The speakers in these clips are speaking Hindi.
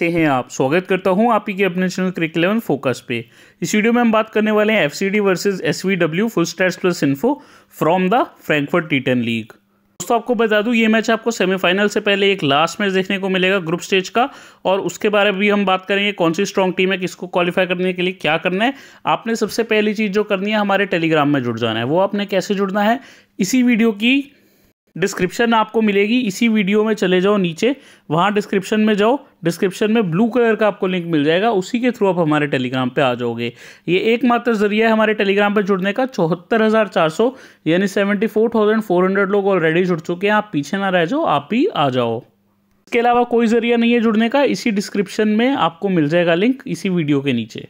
कैसे हैं आप स्वागत करता हूं आप ही के अपने चैनल क्रिक इलेवन फोकस पे इस वीडियो में हम बात करने वाले हैं FCD versus SVW full stars plus info from the Frankfurt Titans league दोस्तों आपको बता दूं ये मैच आपको सेमीफाइनल से पहले एक लास्ट मैच देखने को मिलेगा ग्रुप स्टेज का और उसके बारे में भी हम बात करेंगे कौन सी स्ट्रॉन्ग टीम है किसको क्वालिफाई करने के लिए क्या करना है आपने सबसे पहली चीज़ जो करनी है हमारे टेलीग्राम में जुड़ जाना है वो आपने कैसे जुड़ना है इसी वीडियो की डिस्क्रिप्शन आपको मिलेगी इसी वीडियो में चले जाओ नीचे वहाँ डिस्क्रिप्शन में जाओ डिस्क्रिप्शन में ब्लू कलर का आपको लिंक मिल जाएगा उसी के थ्रू आप हमारे टेलीग्राम पे आ जाओगे ये एकमात्र जरिया है हमारे टेलीग्राम पे जुड़ने का चौहत्तर हज़ार चार सौ यानी seventy four thousand four hundred लोग ऑलरेडी जुड़ चुके हैं आप पीछे ना रह जाओ आप ही आ जाओ इसके अलावा कोई ज़रिया नहीं है जुड़ने का इसी डिस्क्रिप्शन में आपको मिल जाएगा लिंक इसी वीडियो के नीचे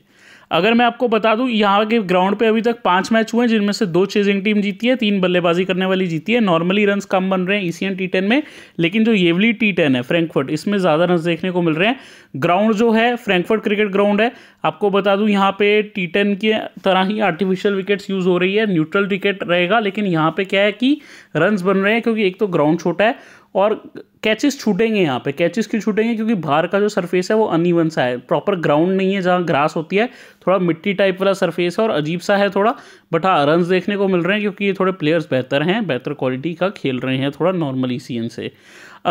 अगर मैं आपको बता दूं यहाँ के ग्राउंड पे अभी तक पांच मैच हुए हैं जिनमें से दो चेजिंग टीम जीती है तीन बल्लेबाजी करने वाली जीती है नॉर्मली रन कम बन रहे हैं ईसीएन टी टेन में लेकिन जो येवली टी टेन है फ्रैंकफर्ट इसमें ज़्यादा रन देखने को मिल रहे हैं ग्राउंड जो है फ्रैंकफर्ट क्रिकेट ग्राउंड है आपको बता दूँ यहाँ पे टी टेन की तरह ही आर्टिफिशियल विकेट्स यूज़ हो रही है न्यूट्रल विकेट रहेगा लेकिन यहाँ पे क्या है कि रन्स बन रहे हैं क्योंकि एक तो ग्राउंड छोटा है और कैचेस छूटेंगे यहाँ पे कैचेस क्यों छूटेंगे क्योंकि बाहर का जो सरफेस है वो अनइवन सा है प्रॉपर ग्राउंड नहीं है जहाँ ग्रास होती है थोड़ा मिट्टी टाइप वाला सरफेस है और अजीब सा है थोड़ा बट हाँ रन देखने को मिल रहे हैं क्योंकि ये थोड़े प्लेयर्स बेहतर हैं बेहतर क्वालिटी का खेल रहे हैं थोड़ा नॉर्मल ई से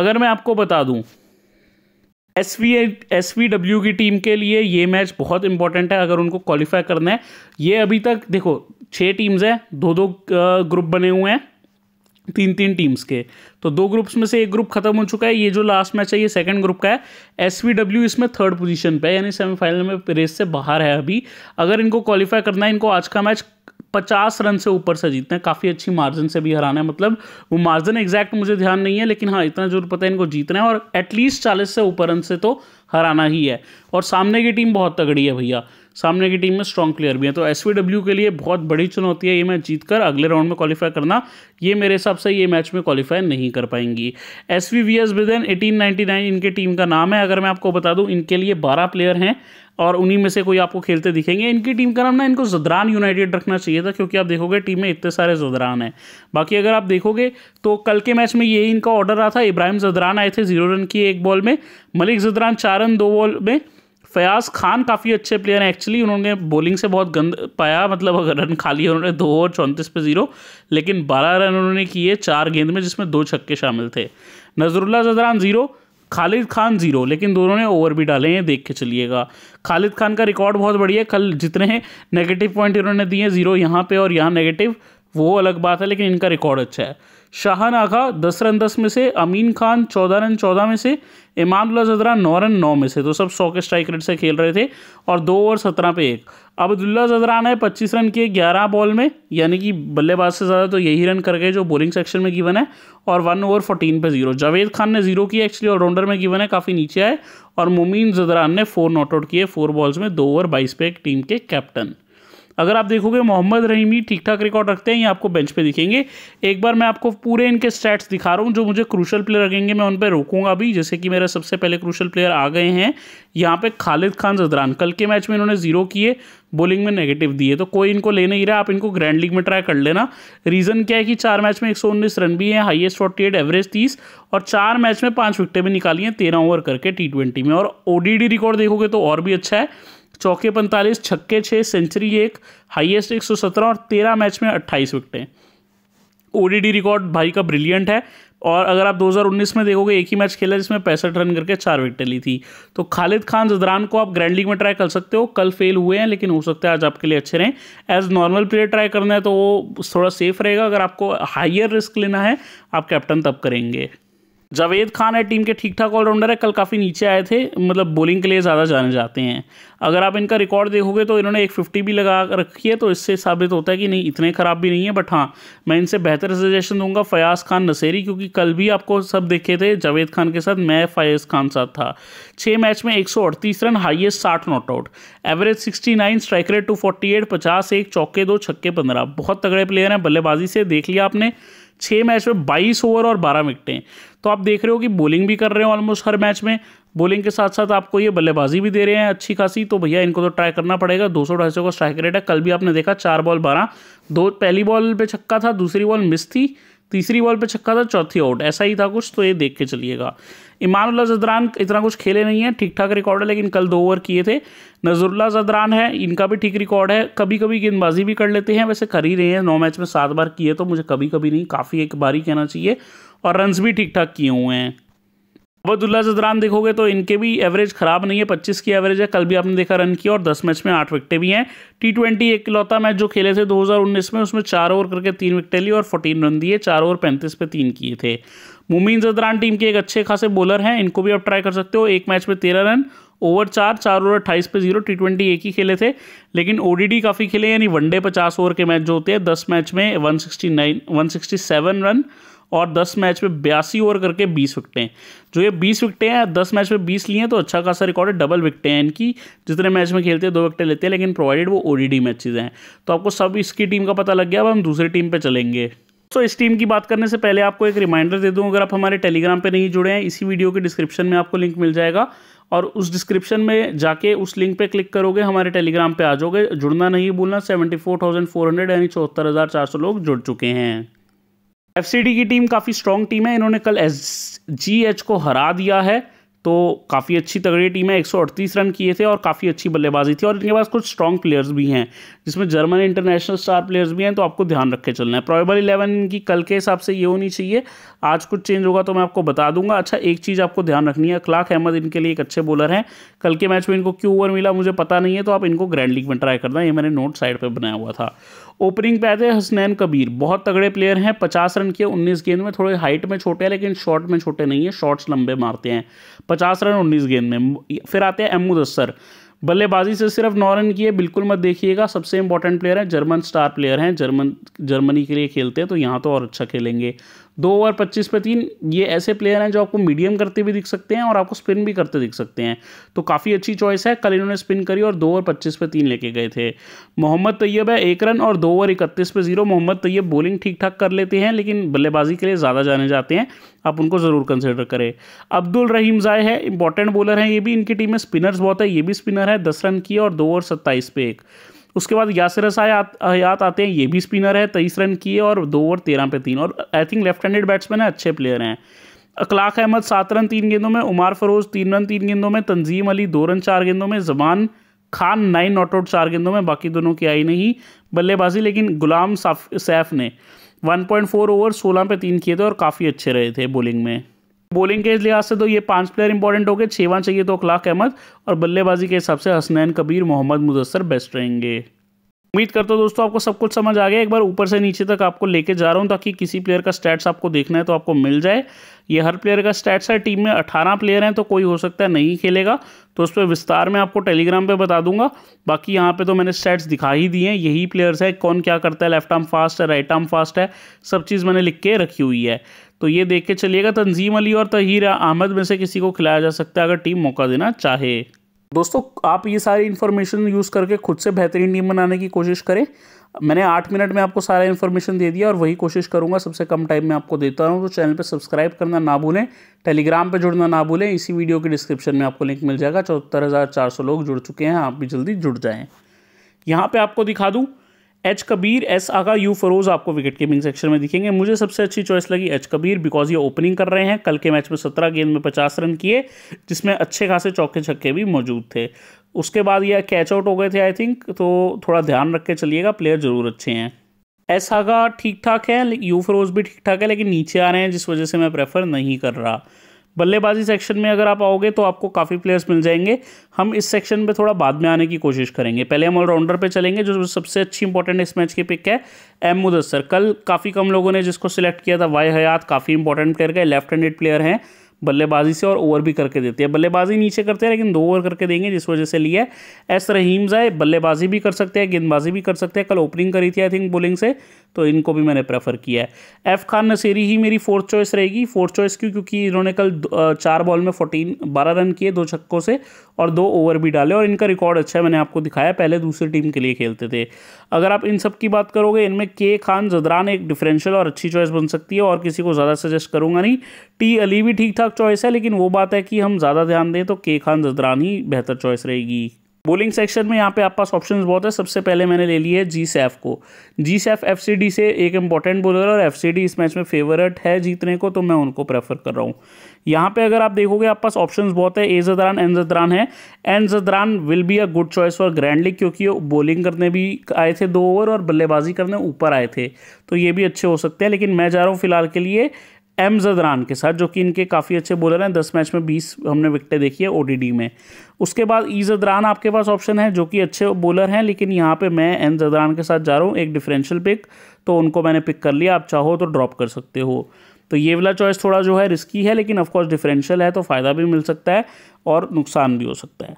अगर मैं आपको बता दूँ S V S V W की टीम के लिए ये मैच बहुत इंपॉर्टेंट है अगर उनको क्वालिफाई करना है ये अभी तक देखो छः टीम्स हैं दो दो ग्रुप बने हुए हैं तीन तीन टीम्स के तो दो ग्रुप्स में से एक ग्रुप खत्म हो चुका है ये जो लास्ट मैच है ये सेकंड ग्रुप का है एस इसमें थर्ड पोजीशन पे है यानी सेमीफाइनल में रेस से बाहर है अभी अगर इनको क्वालिफाई करना है इनको आज का मैच पचास रन से ऊपर से जीतना है काफ़ी अच्छी मार्जिन से भी हराना है मतलब वो मार्जिन एग्जैक्ट मुझे ध्यान नहीं है लेकिन हाँ इतना जरूर पता है इनको जीतना है और एटलीस्ट चालीस से ऊपर रन से तो हराना ही है और सामने की टीम बहुत तगड़ी है भैया सामने की टीम में स्ट्रॉन्ग प्लेयर भी हैं तो एस के लिए बहुत बड़ी चुनौती है ये मैच जीत कर अगले राउंड में क्वालिफाई करना ये मेरे हिसाब से ये मैच में क्वालिफाई नहीं कर पाएंगी S V V S Weiden eighteen इनके टीम का नाम है अगर मैं आपको बता दूँ इनके लिए बारह प्लेयर हैं और उन्हीं में से कोई आपको खेलते दिखेंगे इनकी टीम का नाम ना इनको जदरान यूनाइटेड रखना चाहिए था क्योंकि आप देखोगे टीम में इतने सारे जदरान हैं बाकी अगर आप देखोगे तो कल के मैच में यही इनका ऑर्डर रहा था इब्राहिम जदरान आए थे जीरो रन की एक बॉल में मलिक जदरान चार रन दो बॉल में फयाज खान काफ़ी अच्छे प्लेयर हैं एक्चुअली उन्होंने बॉलिंग से बहुत गंद पाया मतलब अगर रन खाली उन्होंने दो ओवर चौंतीस पे जीरो लेकिन बारह रन उन्होंने किए चार गेंद में जिसमें दो छक्के शामिल थे नजरुल्ला जदरान ज़ीरो खालिद खान जीरो लेकिन दोनों ने ओवर भी डाले हैं देख के चलिएगा खालिद खान का रिकॉर्ड बहुत बढ़िया कल जितने हैं नेगेटिव पॉइंट इन्होंने दिए जीरो यहाँ पे और यहाँ नेगेटिव वो अलग बात है लेकिन इनका रिकॉर्ड अच्छा है शाहन आगा दस रन दस में से अमीन खान चौदह रन चौदह में से इमाम जदरा नौ रन नौ में से तो सब सौ के स्ट्राइक रेट से खेल रहे थे और दो ओवर सत्रह पे एक अब्दुल्ला जदरा ने पच्चीस रन किए ग्यारह बॉल में यानी कि बल्लेबाज से ज़्यादा तो यही रन कर गए जो बॉलिंग सेक्शन में गिवन है और वन ओवर फोर्टीन पे जीरो जावेद खान ने जीरो किया एक्चुअली ऑलराउंडर में गिवन है काफ़ी नीचे आए और मुमीन जदरान ने फोर नॉट आउट किए फोर बॉल्स में दो ओवर बाईस पे एक टीम के कैप्टन अगर आप देखोगे मोहम्मद रहीमी ठीक ठाक रिकॉर्ड रखते हैं ये आपको बेंच पे दिखेंगे एक बार मैं आपको पूरे इनके स्टैट्स दिखा रहा हूँ जो मुझे क्रूशल प्लेयर लगेंगे मैं उन पर रोकूंगा भी जैसे कि मेरे सबसे पहले क्रूशल प्लेयर आ गए हैं यहाँ पे खालिद खान जदरान कल के मैच में इन्होंने जीरो किए बोलिंग में नेगेटिव दिए तो कोई इनको ले नहीं रहा आप इनको ग्रैंड लीग में ट्राई कर लेना रीज़न क्या है कि चार मैच में एक रन भी हैं हाईएस्ट फोर्टी एवरेज तीस और चार मैच में पाँच विकटें भी निकाली हैं तेरह ओवर करके टी में और ओ रिकॉर्ड देखोगे तो और भी अच्छा है चौके पैंतालीस छक्के छः सेंचुरी एक हाईएस्ट एक सौ सत्रह और तेरह मैच में अट्ठाईस विकटें ओ रिकॉर्ड भाई का ब्रिलियंट है और अगर आप 2019 में देखोगे एक ही मैच खेला जिसमें पैंसठ रन करके चार विकेट ली थी तो खालिद खान जदरान को आप ग्रैंड लीग में ट्राई कर सकते हो कल फेल हुए हैं लेकिन हो सकता है आज आपके लिए अच्छे रहें एज नॉर्मल प्लेयर ट्राई करना है तो वो थोड़ा सेफ रहेगा अगर आपको हाइयर रिस्क लेना है आप कैप्टन तब करेंगे जावेद खान है टीम के ठीक ठाक ऑलराउंडर है कल काफ़ी नीचे आए थे मतलब बॉलिंग के लिए ज़्यादा जाने जाते हैं अगर आप इनका रिकॉर्ड देखोगे तो इन्होंने एक फिफ्टी भी लगा रखी है तो इससे साबित होता है कि नहीं इतने ख़राब भी नहीं है बट हाँ मैं इनसे बेहतर सजेशन दूंगा फ़याज़ खान नसेरी क्योंकि कल भी आपको सब देखे थे जावेद खान के साथ मैं फ़याज़ खान साथ था छः मैच में एक रन हाइएस्ट साठ not out average sixty nine strike rate two forty eight पचास एक चौके दो छक्के पंद्रह बहुत तगड़े प्लेयर हैं बल्लेबाजी से देख लिया आपने छः मैच में बाईस ओवर और बारह विकटें तो आप देख रहे हो कि बॉलिंग भी कर रहे हैं ऑलमोस्ट हर मैच में बॉलिंग के साथ साथ आपको ये बल्लेबाजी भी दे रहे हैं अच्छी खासी तो भैया इनको तो ट्राई करना पड़ेगा दो सौ ढाई सौ का स्ट्राइक रेट है कल भी आपने देखा चार बॉल बारह दो पहली बॉल पे छक्का था दूसरी बॉल मिस थी तीसरी बॉल पे छक्का था चौथी आउट ऐसा ही था कुछ तो ये देख के चलिएगा इमानुल्ला जदरान इतना कुछ खेले नहीं है ठीक ठाक रिकॉर्ड है लेकिन कल दो ओवर किए थे नजरुल्ला जदरान है इनका भी ठीक रिकॉर्ड है कभी कभी गेंदबाजी भी कर लेते हैं वैसे कर ही रहे हैं नौ मैच में सात बार किए तो मुझे कभी कभी नहीं काफ़ी एक बार ही कहना चाहिए और रन्स भी ठीक ठाक किए हुए हैं अबदुल्ला जदरान देखोगे तो इनके भी एवरेज खराब नहीं है पच्चीस की एवरेज है कल भी आपने देखा रन किया और दस मैच में आठ विकटे भी हैं टी ट्वेंटी एक किलौता मैच जो खेले थे 2019 में उसमें चार ओवर करके तीन विकटे ली और फोर्टीन रन दिए चार ओवर पैंतीस पे तीन किए थे मुमीन जदरान टीम के एक अच्छे खासे बॉलर हैं इनको भी आप ट्राई कर सकते हो एक मैच में तेरह रन ओवर चार चार ओवर अट्ठाईस पे जीरो टी ट्वेंटी एक ही खेले थे लेकिन ओडीडी काफ़ी खेले यानी वनडे पचास ओवर के मैच जो होते हैं दस मैच में one sixty nine one sixty seven run और 10 मैच में बयासी ओवर करके 20 विकटें जो ये 20 विकटें हैं 10 मैच में 20 लिए हैं तो अच्छा खासा रिकॉर्ड है डबल विकटें हैं इनकी जितने मैच में खेलते हैं दो विकटें लेते हैं लेकिन प्रोवाइडेड वो ओ डी मैचेज हैं तो आपको सब इसकी टीम का पता लग गया अब हम दूसरी टीम पर चलेंगे तो so, इस टीम की बात करने से पहले आपको एक रिमाइंडर दे दूं अगर आप हमारे टेलीग्राम पे नहीं जुड़े हैं इसी वीडियो के डिस्क्रिप्शन में आपको लिंक मिल जाएगा और उस डिस्क्रिप्शन में जाके उस लिंक पे क्लिक करोगे हमारे टेलीग्राम पे आ जाओगे जुड़ना नहीं भूलना seventy four thousand four hundred यानी चौहत्तर हज़ार चार सौ लोग जुड़ चुके हैं एफ की टीम काफ़ी स्ट्रॉन्ग टीम है इन्होंने कल एस जी एच को हरा दिया है तो काफ़ी अच्छी तगड़ी टीम है एक रन किए थे और काफ़ी अच्छी बल्लेबाजी थी और इनके पास कुछ स्ट्रॉन्ग प्लेयर्स भी हैं जिसमें जर्मन इंटरनेशनल स्टार प्लेयर्स भी हैं तो आपको ध्यान रख के चलना है प्रोबेबल इलेवन की कल के हिसाब से ये होनी चाहिए आज कुछ चेंज होगा तो मैं आपको बता दूंगा अच्छा एक चीज़ आपको ध्यान रखनी है अखलाक अहमद इनके लिए एक अच्छे बॉलर हैं कल के मैच में इनको क्यों ओवर मिला मुझे पता नहीं है तो आप इनको ग्रैंड लीग में ट्राई करना ये मैंने नोट साइड पर बनाया हुआ था ओपनिंग पे आते हैं हसनैन कबीर बहुत तगड़े प्लेयर हैं पचास रन किए उन्नीस गेंद में थोड़े हाइट में छोटे हैं लेकिन शॉट में छोटे नहीं है शॉट्स लंबे मारते हैं पचास रन उन्नीस गेंद में फिर आते हैं अहमद असर बल्लेबाजी से सिर्फ नौ रन किए बिल्कुल मत देखिएगा सबसे इंपॉर्टेंट प्लेयर है जर्मन स्टार प्लेयर हैं जर्मन जर्मनी के लिए खेलते हैं तो यहाँ तो और अच्छा खेलेंगे दो ओवर पच्चीस पे तीन ये ऐसे प्लेयर हैं जो आपको मीडियम करते भी दिख सकते हैं और आपको स्पिन भी करते दिख सकते हैं तो काफ़ी अच्छी चॉइस है कल इन्होंने स्पिन करी और दो ओवर पच्चीस पे तीन लेके गए थे मोहम्मद तैयब है एक रन और दो ओवर इकतीस पे जीरो मोहम्मद तैयब बॉलिंग ठीक ठाक कर लेते हैं लेकिन बल्लेबाजी के लिए ज़्यादा जाने जाते हैं आप उनको ज़रूर कंसिडर करें अब्दुल रहीम जाय है इंपॉर्टेंट बॉलर हैं ये भी इनकी टीम में स्पिनर्स बहुत है ये भी स्पिनर है दस रन की और दो ओवर सत्ताईस पे एक उसके बाद यासर हयात हयात आते हैं ये भी स्पिनर है तेईस रन किए और दो ओवर तेरह पे तीन और I think left handed batsman है अच्छे प्लेयर हैं अखलाक अहमद सात रन तीन गेंदों में उमार फरोज तीन रन तीन गेंदों में तंजीम अली दो रन चार गेंदों में जबान खान नाइन नॉट आउट चार गेंदों में बाकी दोनों की आई नहीं बल्लेबाजी लेकिन गुलाम सैफ ने 1.4 ओवर 16 पे तीन किए थे और काफ़ी अच्छे रहे थे बॉलिंग में बॉलिंग के लिहाज से तो ये पांच प्लेयर इंपॉर्टेंट हो गए छेवा चाहिए तो अखलाक अहमद और बल्लेबाजी के हिसाब से हसनैन कबीर मोहम्मद मुजस्सर बेस्ट रहेंगे उम्मीद करता हूँ दोस्तों आपको सब कुछ समझ आ गया एक बार ऊपर से नीचे तक आपको लेके जा रहा हूँ ताकि किसी प्लेयर का स्टैट्स आपको देखना है तो आपको मिल जाए ये हर प्लेयर का स्टैट्स है टीम में अठारह प्लेयर हैं तो कोई हो सकता है नहीं खेलेगा तो उस पर विस्तार में आपको टेलीग्राम पे बता दूंगा बाकी यहाँ पे तो मैंने स्टैट्स दिखा ही दिए हैं यही प्लेयर्स है कौन क्या करता है लेफ्ट आर्म फास्ट है राइट आर्म फास्ट है सब चीज़ मैंने लिख के रखी हुई है तो ये देख के चलिएगा तंजीम अली और तहीर अहमद में से किसी को खिलाया जा सकता है अगर टीम मौका देना चाहे दोस्तों आप ये सारी इन्फॉर्मेशन यूज़ करके खुद से बेहतरीन टीम बनाने की कोशिश करें मैंने आठ मिनट में आपको सारा इन्फॉर्मेशन दे दिया और वही कोशिश करूँगा सबसे कम टाइम में आपको देता रहूँ तो चैनल पर सब्सक्राइब करना ना भूलें टेलीग्राम पर जुड़ना ना भूलें इसी वीडियो के डिस्क्रिप्शन में आपको लिंक मिल जाएगा चौहत्तर लोग जुड़ चुके हैं आप भी जल्दी जुड़ जाएँ यहाँ पर आपको दिखा दूँ H Kabir S Agha U Feroz आपको विकेट कीपिंग सेक्शन में दिखेंगे मुझे सबसे अच्छी चॉइस लगी एच कबीर बिकॉज ये ओपनिंग कर रहे हैं कल के मैच में सत्रह गेंद में पचास रन किए जिसमें अच्छे खासे चौके छक्के भी मौजूद थे उसके बाद यह कैच आउट हो गए थे आई थिंक तो थोड़ा ध्यान रख के चलिएगा प्लेयर ज़रूर अच्छे हैं एस आगा ठीक ठाक है यू फरोज भी ठीक ठाक है लेकिन नीचे आ रहे हैं जिस वजह से मैं प्रेफर नहीं कर रहा बल्लेबाजी सेक्शन में अगर आप आओगे तो आपको काफ़ी प्लेयर्स मिल जाएंगे हम इस सेक्शन में थोड़ा बाद में आने की कोशिश करेंगे पहले हम ऑलराउंडर पे चलेंगे जो सबसे अच्छी इंपॉर्टेंट इस मैच की पिक है एम मुदस्सर कल काफ़ी कम लोगों ने जिसको सिलेक्ट किया था वाई हयात काफ़ी इंपॉर्टेंट प्लेयर का लेफ्ट हैंडेड प्लेयर हैं बल्लेबाजी से और ओवर भी करके देते हैं बल्लेबाजी नीचे करते हैं लेकिन दो ओवर करके देंगे जिस वजह से लिया एस रहीम जाए बल्लेबाजी भी कर सकते हैं गेंदबाजी भी कर सकते हैं कल ओपनिंग करी थी आई थिंक बॉलिंग से तो इनको भी मैंने प्रेफर किया है एफ़ खान नसीरी ही मेरी फोर्थ चॉइस रहेगी फोर्थ चॉइस क्यों क्योंकि इन्होंने कल चार बॉल में फोर्टीन बारह रन किए दो छक्कों से और दो ओवर भी डाले और इनका रिकॉर्ड अच्छा है मैंने आपको दिखाया पहले दूसरी टीम के लिए खेलते थे अगर आप इन सब की बात करोगे इनमें के खान जदरान एक डिफरेंशियल और अच्छी चॉइस बन सकती है और किसी को ज़्यादा सजेस्ट करूँगा नहीं टी अली भी ठीक ठाक चॉइस है लेकिन वो बात है कि हम ज़्यादा ध्यान दें तो के खान जदरान ही बेहतर चॉइस रहेगी बोलिंग सेक्शन में यहाँ पे आप पास ऑप्शन बहुत है सबसे पहले मैंने ले ली है जी सैफ e को G Saif F C D से एक इंपॉर्टेंट है और एफ सी डी इस मैच में फेवरेट है जीतने को तो मैं उनको प्रेफर कर रहा हूँ यहाँ पे अगर आप देखोगे आप पास ऑप्शन बहुत है ए जदरान एन जदरान है N Zadran will be a good choice for grand league क्योंकि बॉलिंग करने भी आए थे दो ओवर और बल्लेबाजी करने ऊपर आए थे तो ये भी अच्छे हो सकते हैं लेकिन मैं जा रहा हूँ फिलहाल के लिए एम जदरान के साथ जो कि इनके काफ़ी अच्छे बॉलर हैं दस मैच में बीस हमने विकटें देखी है ओ में उसके बाद ई e जदरान आपके पास ऑप्शन है जो कि अच्छे बॉलर हैं लेकिन यहाँ पे मैं एन जदरान के साथ जा रहा हूँ एक डिफरेंशियल पिक तो उनको मैंने पिक कर लिया आप चाहो तो ड्रॉप कर सकते हो तो ये वाला चॉइस थोड़ा जो है रिस्की है लेकिन ऑफकोर्स डिफरेंशियल है तो फ़ायदा भी मिल सकता है और नुकसान भी हो सकता है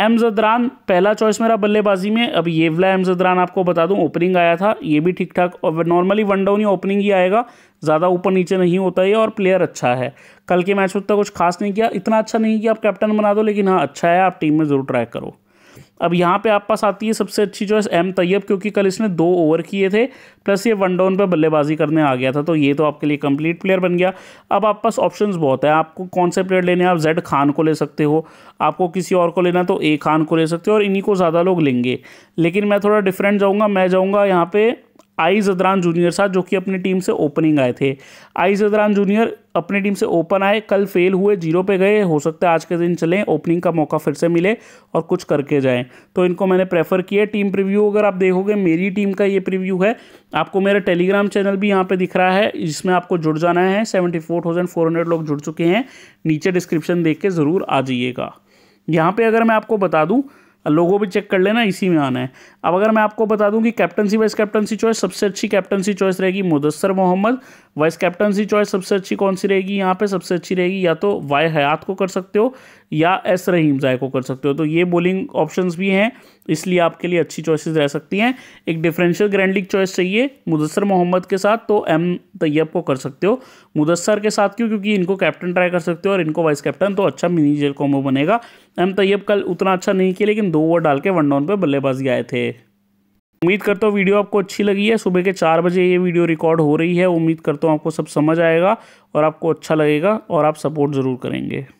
एमजदरान पहला चॉइस मेरा बल्लेबाजी में अब ये वाला एमजदरान आपको बता दूं ओपनिंग आया था ये भी ठीक ठाक और नॉर्मली वन डाउन ही ओपनिंग ही आएगा ज़्यादा ऊपर नीचे नहीं होता है और प्लेयर अच्छा है कल के मैच में उतना तो कुछ खास नहीं किया इतना अच्छा नहीं कि आप कैप्टन बना दो लेकिन हाँ अच्छा है आप टीम में ज़रूर ट्राई करो अब यहाँ पे आप पास आती है सबसे अच्छी जो है एम तैयब क्योंकि कल इसने दो ओवर किए थे प्लस ये वन डाउन पे बल्लेबाजी करने आ गया था तो ये तो आपके लिए कंप्लीट प्लेयर बन गया अब आप पास ऑप्शंस बहुत है आपको कौन से प्लेयर लेने हैं आप जेड खान को ले सकते हो आपको किसी और को लेना तो ए खान को ले सकते हो और इन्हीं को ज़्यादा लोग लेंगे लेकिन मैं थोड़ा डिफरेंट जाऊँगा मैं जाऊँगा यहाँ पर आई जदरान जूनियर साथ जो कि अपनी टीम से ओपनिंग आए थे आई जदरान जूनियर अपनी टीम से ओपन आए कल फेल हुए जीरो पे गए हो सकता है आज के दिन चलें ओपनिंग का मौका फिर से मिले और कुछ करके जाएं तो इनको मैंने प्रेफर किया टीम प्रीव्यू अगर आप देखोगे मेरी टीम का ये प्रीव्यू है आपको मेरा टेलीग्राम चैनल भी यहाँ पर दिख रहा है जिसमें आपको जुड़ जाना है seventy four thousand four hundred लोग जुड़ चुके हैं नीचे डिस्क्रिप्शन देख के ज़रूर आ जाइएगा यहाँ पर अगर मैं आपको बता दूँ लोगों भी चेक कर लेना इसी में आना है अब अगर मैं आपको बता दूं कि कैप्टनसी वाइस कैप्टनसी चॉइस सबसे अच्छी कैप्टनसी चॉइस रहेगी Mudassar Mohammad vice captaincy choice सबसे अच्छी कौन सी रहेगी यहाँ पे सबसे अच्छी रहेगी या तो वाई हयात को कर सकते हो या एस रहीम जाय को कर सकते हो तो ये बोलिंग ऑप्शन भी हैं इसलिए आपके लिए अच्छी चॉइसिस रह सकती हैं एक डिफरेंशियल ग्रैंड लीग चॉइस चाहिए मुदस्सर मोहम्मद के साथ तो एम तैयब को कर सकते हो मुदस्सर के साथ क्यों क्योंकि इनको कैप्टन ट्राई कर सकते हो और इनको वाइस कैप्टन तो अच्छा मिनी जेल कॉम्बो बनेगा एम तैयब कल उतना अच्छा नहीं किया लेकिन दो ओवर डाल के वन डाउन पर बल्लेबाजी आए थे उम्मीद करता हूँ वीडियो आपको अच्छी लगी है सुबह के चार बजे ये वीडियो रिकॉर्ड हो रही है उम्मीद करता हूँ आपको सब समझ आएगा और आपको अच्छा लगेगा और आप सपोर्ट ज़रूर करेंगे